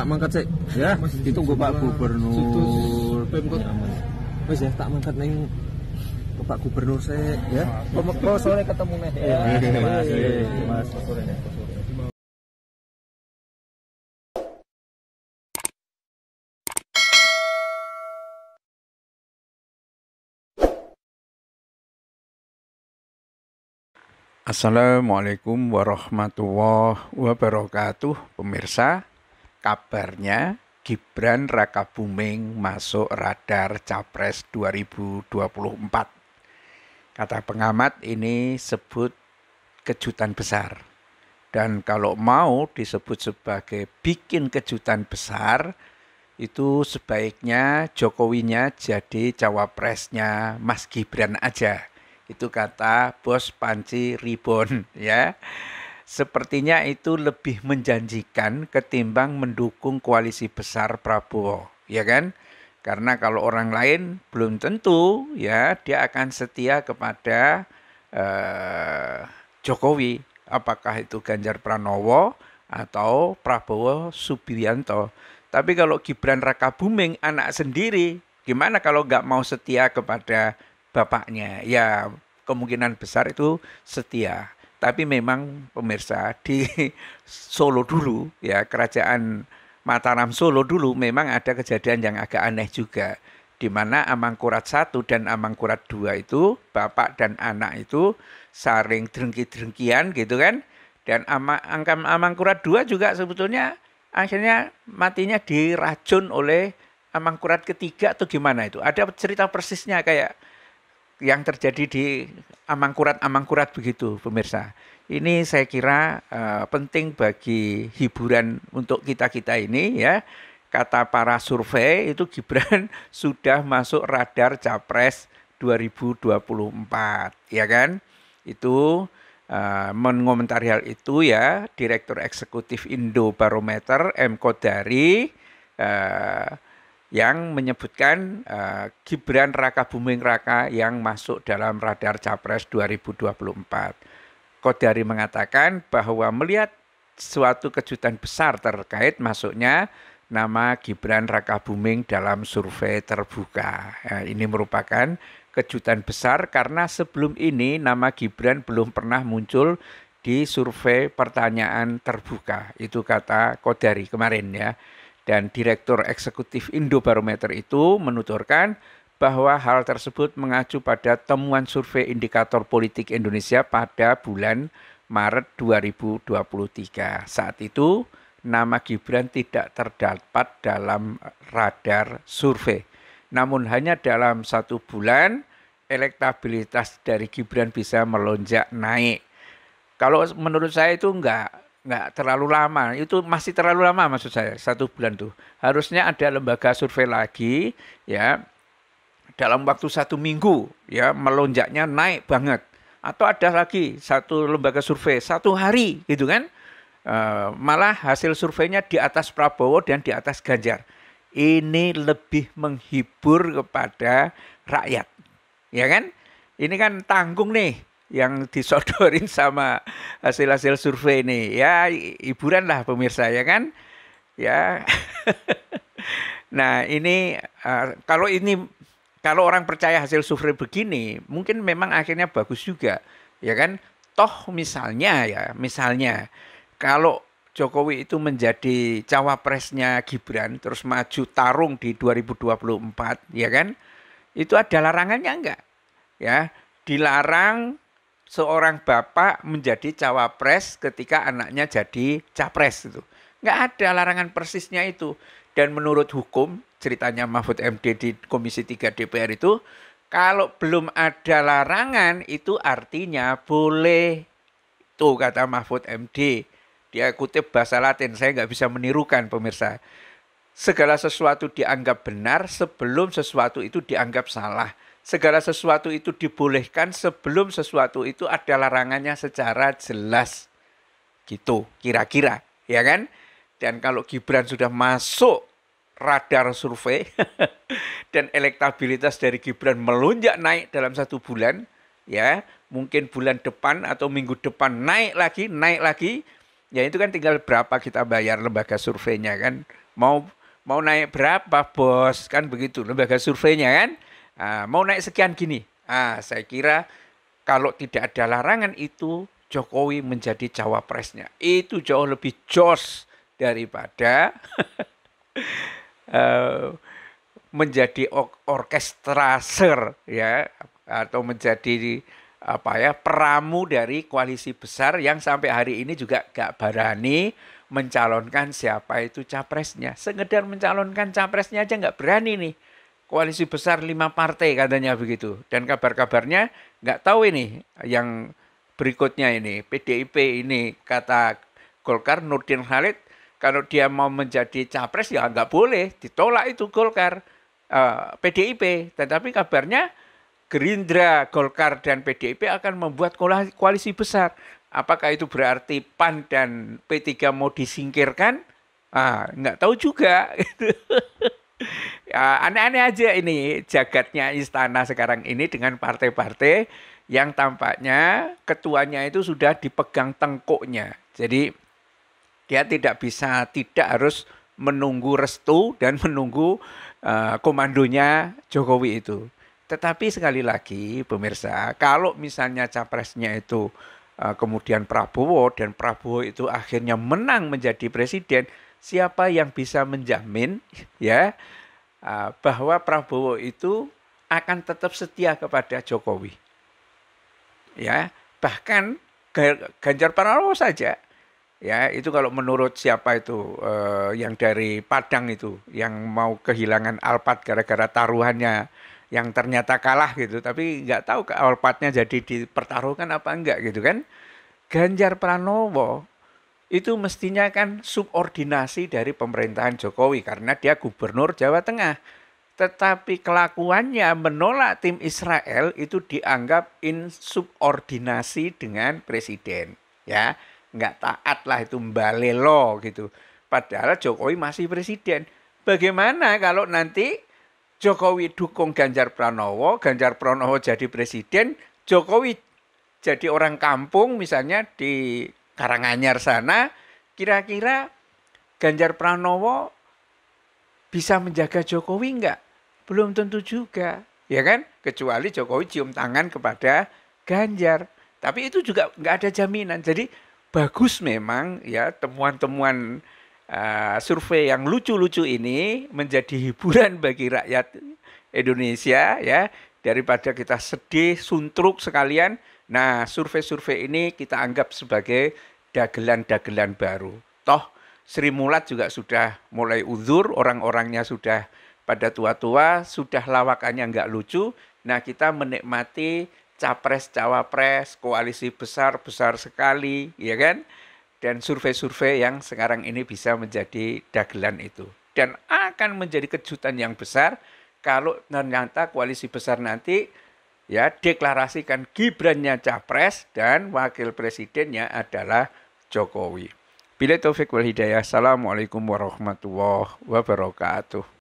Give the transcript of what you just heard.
Tak mangkat sih, ya. itu gue Pak Gubernur. Mas ya, tak mangkat neng ke Pak Gubernur saya, ya. Oh, Kok sore ketemu nih. Ya, Mas, iya, iya, iya. Assalamualaikum warahmatullahi wabarakatuh, pemirsa kabarnya Gibran Raka Buming masuk radar Capres 2024. Kata pengamat ini sebut kejutan besar. Dan kalau mau disebut sebagai bikin kejutan besar, itu sebaiknya Jokowinya jadi cawapresnya Mas Gibran aja. Itu kata Bos Panci Ribon ya sepertinya itu lebih menjanjikan ketimbang mendukung koalisi besar Prabowo, ya kan? Karena kalau orang lain belum tentu ya dia akan setia kepada eh, Jokowi, apakah itu Ganjar Pranowo atau Prabowo Subianto. Tapi kalau Gibran Raka Buming anak sendiri, gimana kalau nggak mau setia kepada bapaknya? Ya kemungkinan besar itu setia. Tapi memang pemirsa di Solo dulu ya kerajaan Mataram Solo dulu memang ada kejadian yang agak aneh juga di mana Amangkurat 1 dan Amangkurat 2 itu bapak dan anak itu saring drengki-drengkian gitu kan dan Amangkurat 2 juga sebetulnya akhirnya matinya diracun oleh Amangkurat ketiga atau gimana itu ada cerita persisnya kayak yang terjadi di Amangkurat-Amangkurat begitu pemirsa. Ini saya kira uh, penting bagi hiburan untuk kita-kita ini ya. Kata para survei itu Gibran sudah masuk radar Capres 2024 ya kan. Itu uh, mengomentari hal itu ya Direktur Eksekutif Indo Barometer M Kodari uh, yang menyebutkan uh, Gibran Raka Buming Raka yang masuk dalam radar Capres 2024. Kodari mengatakan bahwa melihat suatu kejutan besar terkait masuknya nama Gibran Raka Buming dalam survei terbuka. Eh, ini merupakan kejutan besar karena sebelum ini nama Gibran belum pernah muncul di survei pertanyaan terbuka. Itu kata Kodari kemarin ya. Dan Direktur Eksekutif Indobarometer itu menuturkan bahwa hal tersebut mengacu pada temuan survei indikator politik Indonesia pada bulan Maret 2023. Saat itu nama Gibran tidak terdapat dalam radar survei. Namun hanya dalam satu bulan elektabilitas dari Gibran bisa melonjak naik. Kalau menurut saya itu enggak nggak terlalu lama. Itu masih terlalu lama maksud saya satu bulan tuh. Harusnya ada lembaga survei lagi ya dalam waktu satu minggu ya melonjaknya naik banget. Atau ada lagi satu lembaga survei satu hari gitu kan. E, malah hasil surveinya di atas Prabowo dan di atas Ganjar. Ini lebih menghibur kepada rakyat. Ya kan? Ini kan tanggung nih yang disodorin sama hasil-hasil survei ini. Ya, hiburan lah pemirsa ya kan? Ya. nah, ini uh, kalau ini kalau orang percaya hasil survei begini, mungkin memang akhirnya bagus juga, ya kan? Toh misalnya ya, misalnya kalau Jokowi itu menjadi cawapresnya Gibran terus maju tarung di 2024, ya kan? Itu ada larangannya enggak? Ya, dilarang seorang bapak menjadi cawapres ketika anaknya jadi capres itu. Nggak ada larangan persisnya itu. Dan menurut hukum, ceritanya Mahfud MD di Komisi 3 DPR itu, kalau belum ada larangan itu artinya boleh. Itu kata Mahfud MD. Dia kutip bahasa latin, saya nggak bisa menirukan pemirsa. Segala sesuatu dianggap benar sebelum sesuatu itu dianggap salah segala sesuatu itu dibolehkan sebelum sesuatu itu ada larangannya secara jelas. Gitu, kira-kira, ya kan? Dan kalau Gibran sudah masuk radar survei dan elektabilitas dari Gibran melonjak naik dalam satu bulan, ya mungkin bulan depan atau minggu depan naik lagi, naik lagi, ya itu kan tinggal berapa kita bayar lembaga surveinya kan, mau mau naik berapa bos kan begitu lembaga surveinya kan, Uh, mau naik sekian gini. Uh, saya kira kalau tidak ada larangan itu Jokowi menjadi cawapresnya. Itu jauh lebih jos daripada uh, menjadi orkestraser ya atau menjadi apa ya peramu dari koalisi besar yang sampai hari ini juga gak berani mencalonkan siapa itu capresnya. Sekedar mencalonkan capresnya aja nggak berani nih koalisi besar lima partai katanya begitu. Dan kabar-kabarnya nggak tahu ini yang berikutnya ini PDIP ini kata Golkar Nurdin Halid kalau dia mau menjadi capres ya nggak boleh ditolak itu Golkar uh, eh, PDIP. Tetapi kabarnya Gerindra, Golkar dan PDIP akan membuat koalisi besar. Apakah itu berarti PAN dan P3 mau disingkirkan? Ah, nggak tahu juga. Ya, aneh-aneh aja ini jagatnya istana sekarang ini dengan partai-partai yang tampaknya ketuanya itu sudah dipegang tengkuknya. Jadi dia tidak bisa tidak harus menunggu restu dan menunggu uh, komandonya Jokowi itu. Tetapi sekali lagi pemirsa, kalau misalnya capresnya itu uh, kemudian Prabowo dan Prabowo itu akhirnya menang menjadi presiden, siapa yang bisa menjamin ya ah, bahwa Prabowo itu akan tetap setia kepada Jokowi. Ya, bahkan Ganjar Pranowo saja ya itu kalau menurut siapa itu eh, yang dari Padang itu yang mau kehilangan Alphard gara-gara taruhannya yang ternyata kalah gitu tapi nggak tahu ke Alphardnya jadi dipertaruhkan apa enggak gitu kan Ganjar Pranowo itu mestinya kan subordinasi dari pemerintahan Jokowi karena dia gubernur Jawa Tengah. Tetapi kelakuannya menolak tim Israel itu dianggap insubordinasi dengan presiden, ya nggak taat lah itu mbalelo gitu. Padahal Jokowi masih presiden. Bagaimana kalau nanti Jokowi dukung Ganjar Pranowo, Ganjar Pranowo jadi presiden, Jokowi jadi orang kampung misalnya di Karanganyar sana, kira-kira Ganjar Pranowo bisa menjaga Jokowi enggak? Belum tentu juga, ya kan? Kecuali Jokowi cium tangan kepada Ganjar. Tapi itu juga enggak ada jaminan. Jadi bagus memang ya temuan-temuan uh, survei yang lucu-lucu ini menjadi hiburan bagi rakyat Indonesia ya daripada kita sedih suntruk sekalian Nah, survei-survei ini kita anggap sebagai dagelan-dagelan baru. Toh Sri Mulat juga sudah mulai uzur, orang-orangnya sudah pada tua-tua, sudah lawakannya nggak lucu. Nah, kita menikmati capres-cawapres, koalisi besar-besar sekali, ya kan? Dan survei-survei yang sekarang ini bisa menjadi dagelan itu. Dan akan menjadi kejutan yang besar kalau ternyata koalisi besar nanti ya deklarasikan Gibrannya capres dan wakil presidennya adalah Jokowi. Bila taufik wal hidayah. Assalamualaikum warahmatullahi wabarakatuh.